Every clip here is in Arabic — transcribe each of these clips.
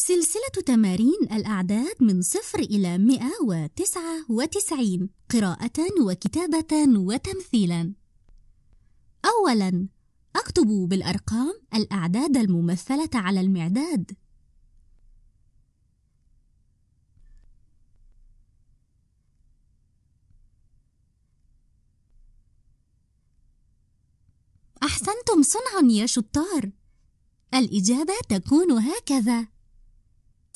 سلسلة تمارين الأعداد من صفر إلى مئة وتسعة وتسعين قراءة وكتابة وتمثيلا أولا أكتب بالأرقام الأعداد الممثلة على المعداد أحسنتم صنعا يا شطار الإجابة تكون هكذا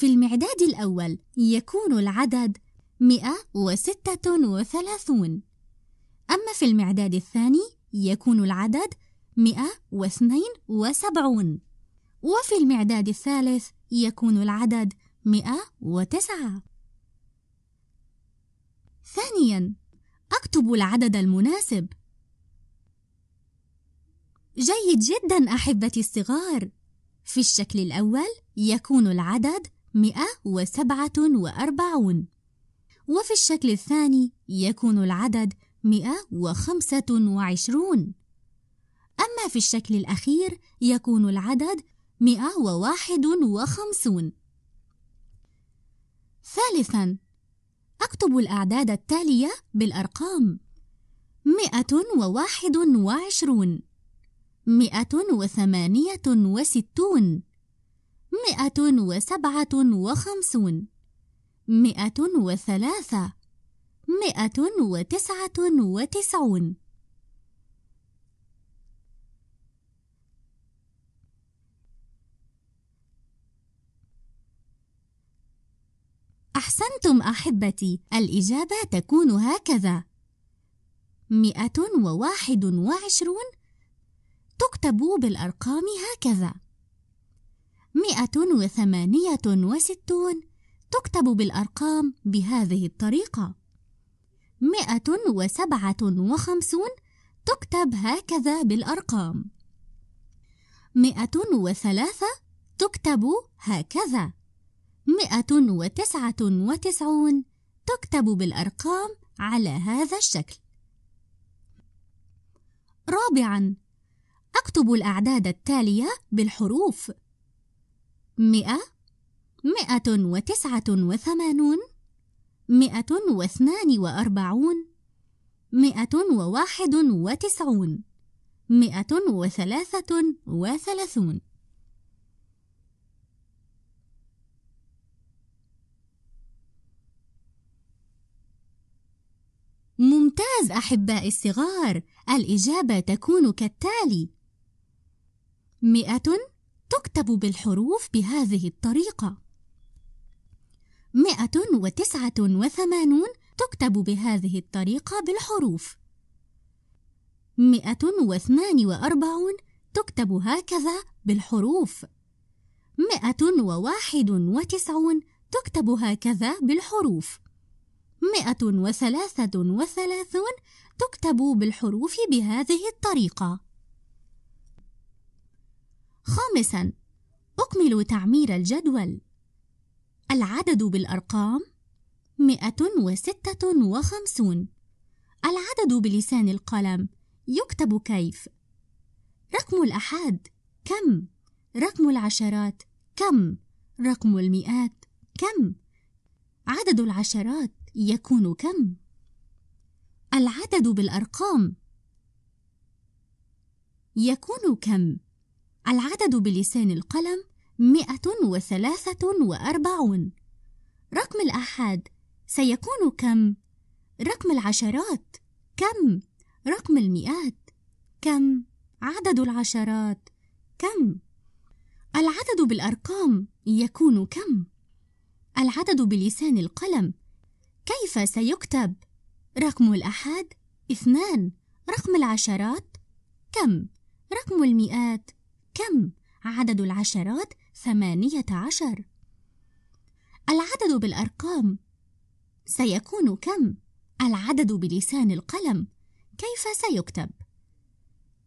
في المعداد الأول يكون العدد 136 أما في المعداد الثاني يكون العدد 172 وفي المعداد الثالث يكون العدد 109 ثانياً أكتب العدد المناسب جيد جداً أحبتي الصغار في الشكل الأول يكون العدد 147 وفي الشكل الثاني يكون العدد 125 أما في الشكل الأخير يكون العدد 151 ثالثاً أكتب الأعداد التالية بالأرقام 121 168 مئة وسبعة وخمسون مئة وثلاثة مئة وتسعة وتسعون أحسنتم أحبتي الإجابة تكون هكذا مئة وواحد وعشرون تكتب بالأرقام هكذا مئة وثمانية وستون تكتب بالأرقام بهذه الطريقة مئة وسبعة وخمسون تكتب هكذا بالأرقام مئة وثلاثة تكتب هكذا مئة وتسعة وتسعون تكتب بالأرقام على هذا الشكل رابعا أكتب الأعداد التالية بالحروف مئة مئة وتسعة وثمانون مئة واثنان وأربعون مئة وواحد وتسعون مئة وثلاثة وثلاثون ممتاز أحبائي الصغار الإجابة تكون كالتالي مئة تكتب بالحروف بهذه الطريقة مئة وتسعة وثمانون تكتب بهذه الطريقة بالحروف مئة واثنان وأربعون تكتب هكذا بالحروف مئة وواحد وتسعون تكتب هكذا بالحروف مئة وثلاثة وثلاثون تكتب بالحروف بهذه الطريقة خامسا أكمل تعمير الجدول العدد بالأرقام 156 العدد بلسان القلم يكتب كيف رقم الأحاد كم رقم العشرات كم رقم المئات كم عدد العشرات يكون كم العدد بالأرقام يكون كم العدد بلسان القلم مئة وثلاثة وأربعون رقم الأحد سيكون كم؟ رقم العشرات كم؟ رقم المئات كم؟ عدد العشرات كم؟ العدد بالأرقام يكون كم؟ العدد بلسان القلم كيف سيكتب؟ رقم الأحد اثنان رقم العشرات كم؟ رقم المئات كم؟ عدد العشرات ثمانية عشر العدد بالأرقام سيكون كم؟ العدد بلسان القلم كيف سيكتب؟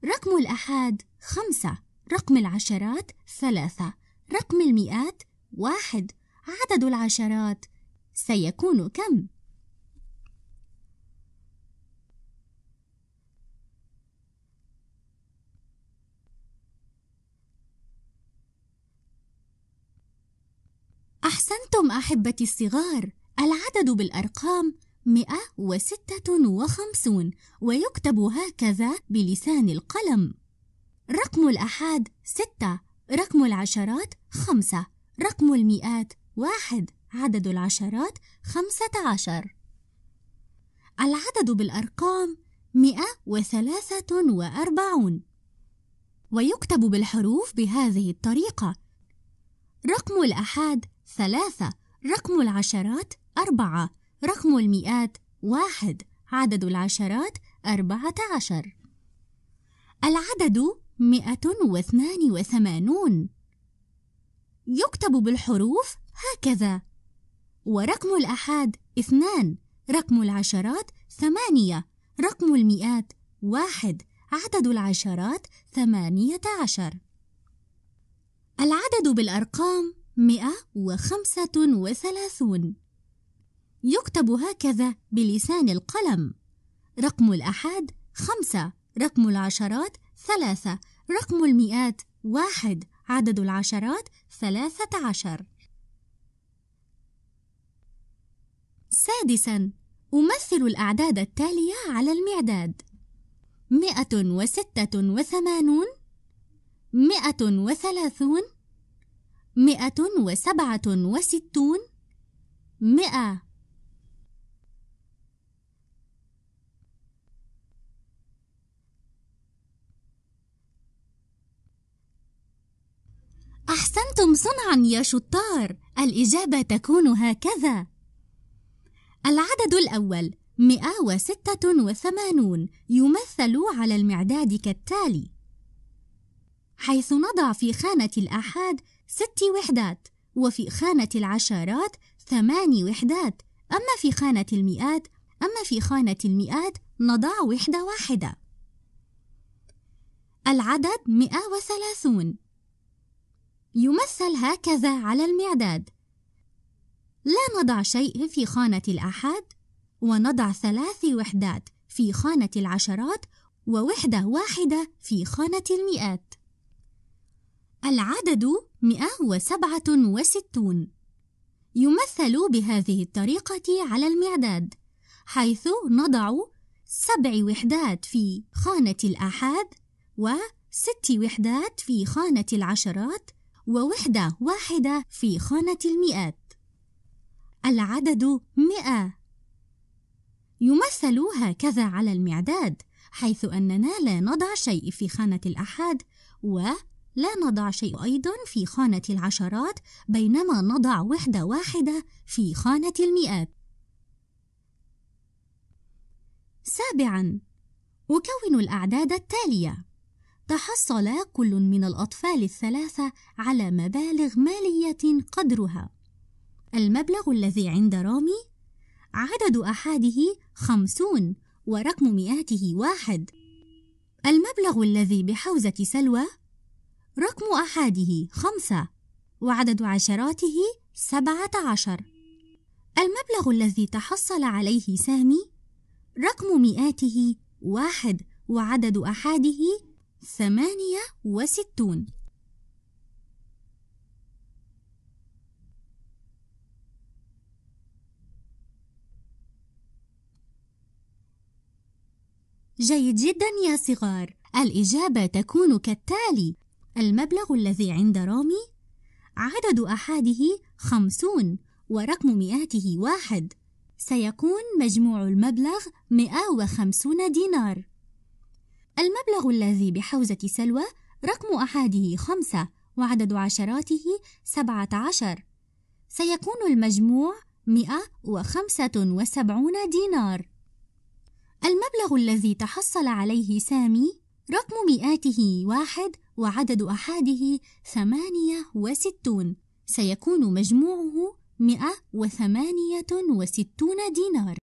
رقم الأحاد خمسة رقم العشرات ثلاثة رقم المئات واحد عدد العشرات سيكون كم؟ أحسنتم أحبتي الصغار العدد بالأرقام 156 ويكتب هكذا بلسان القلم رقم الأحاد 6 رقم العشرات 5 رقم المئات 1 عدد العشرات 15 العدد بالأرقام 143 ويكتب بالحروف بهذه الطريقة رقم الأحاد ثلاثة رقم العشرات أربعة رقم المئات واحد عدد العشرات أربعة عشر العدد مئة واثنان وثمانون يكتب بالحروف هكذا ورقم الأحاد اثنان رقم العشرات ثمانية رقم المئات واحد عدد العشرات ثمانية عشر العدد بالأرقام 135 يكتب هكذا بلسان القلم رقم الأحد خمسة رقم العشرات ثلاثة رقم المئات واحد عدد العشرات ثلاثة عشر سادسا أمثل الأعداد التالية على المعداد مئة وستة وثمانون مئة وثلاثون مئة وسبعة وستون مئة أحسنتم صنعا يا شطار الإجابة تكون هكذا العدد الأول مئة وستة وثمانون يمثل على المعداد كالتالي حيث نضع في خانة الآحاد ست وحدات وفي خانة العشرات ثماني وحدات أما في خانة المئات أما في خانة المئات نضع وحدة واحدة العدد 130 يمثل هكذا على المعداد لا نضع شيء في خانة الآحاد ونضع ثلاث وحدات في خانة العشرات ووحدة واحدة في خانة المئات العدد 167 يمثل بهذه الطريقة على المعداد حيث نضع سبع وحدات في خانة الآحاد وست وحدات في خانة العشرات ووحدة واحدة في خانة المئات العدد مئة يمثل هكذا على المعداد حيث أننا لا نضع شيء في خانة الأحاد و لا نضع شيء أيضا في خانة العشرات بينما نضع وحدة واحدة في خانة المئات سابعا أكون الأعداد التالية تحصل كل من الأطفال الثلاثة على مبالغ مالية قدرها المبلغ الذي عند رامي عدد أحاده خمسون ورقم مئاته واحد المبلغ الذي بحوزة سلوى رقم أحاده خمسة وعدد عشراته سبعة عشر المبلغ الذي تحصل عليه سامي رقم مئاته واحد وعدد أحاده ثمانية وستون جيد جدا يا صغار الإجابة تكون كالتالي المبلغ الذي عند رامي عدد أحاده خمسون ورقم مئاته واحد سيكون مجموع المبلغ مئة وخمسون دينار المبلغ الذي بحوزة سلوى رقم أحاده خمسة وعدد عشراته سبعة عشر سيكون المجموع مئة وخمسة وسبعون دينار المبلغ الذي تحصل عليه سامي رقم مئاته واحد وعدد أحاده ثمانية وستون سيكون مجموعه مئة وثمانية وستون دينار